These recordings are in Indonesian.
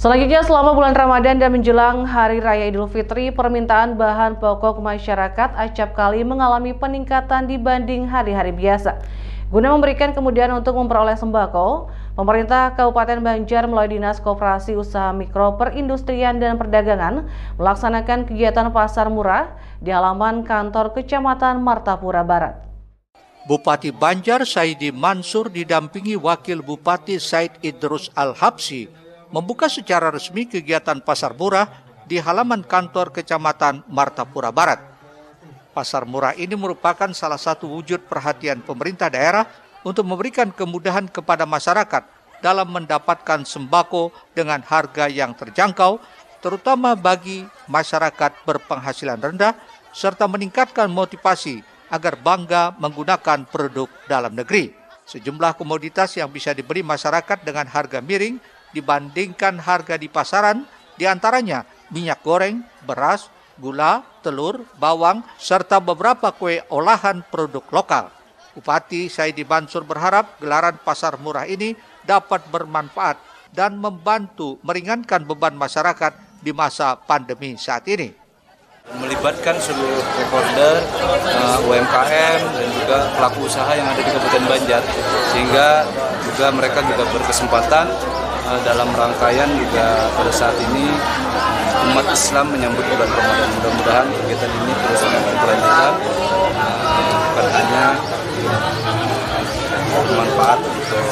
Selanjutnya, selama bulan Ramadan dan menjelang Hari Raya Idul Fitri, permintaan bahan pokok masyarakat acap kali mengalami peningkatan dibanding hari-hari biasa. Guna memberikan kemudahan untuk memperoleh sembako, pemerintah Kabupaten Banjar melalui Dinas Koperasi Usaha Mikro Perindustrian dan Perdagangan melaksanakan kegiatan pasar murah di halaman kantor Kecamatan Martapura Barat. Bupati Banjar Saidi Mansur didampingi Wakil Bupati Said Idrus Al-Habsi membuka secara resmi kegiatan pasar murah di halaman kantor Kecamatan Martapura Barat. Pasar murah ini merupakan salah satu wujud perhatian pemerintah daerah untuk memberikan kemudahan kepada masyarakat dalam mendapatkan sembako dengan harga yang terjangkau, terutama bagi masyarakat berpenghasilan rendah, serta meningkatkan motivasi agar bangga menggunakan produk dalam negeri. Sejumlah komoditas yang bisa diberi masyarakat dengan harga miring dibandingkan harga di pasaran, diantaranya minyak goreng, beras, gula, telur, bawang, serta beberapa kue olahan produk lokal. Bupati Saidi Bansur berharap gelaran pasar murah ini dapat bermanfaat dan membantu meringankan beban masyarakat di masa pandemi saat ini. Melibatkan seluruh stakeholder, uh, eh, UMKM, dan juga pelaku usaha yang ada di Kabupaten Banjar, sehingga juga mereka juga berkesempatan Eh, dalam rangkaian juga pada saat ini umat Islam menyambut bulan Ramadan. Mudah-mudahan kegiatan ini terus berlanjutan bukan hanya eh, bermanfaat untuk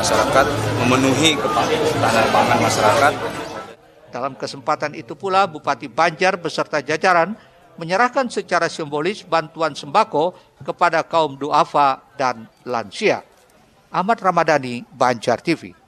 masyarakat memenuhi ketahanan pangan masyarakat. Dalam kesempatan itu pula Bupati Banjar beserta jajaran menyerahkan secara simbolis bantuan sembako kepada kaum duafa dan lansia. Ahmad Ramadhani, Banjar TV.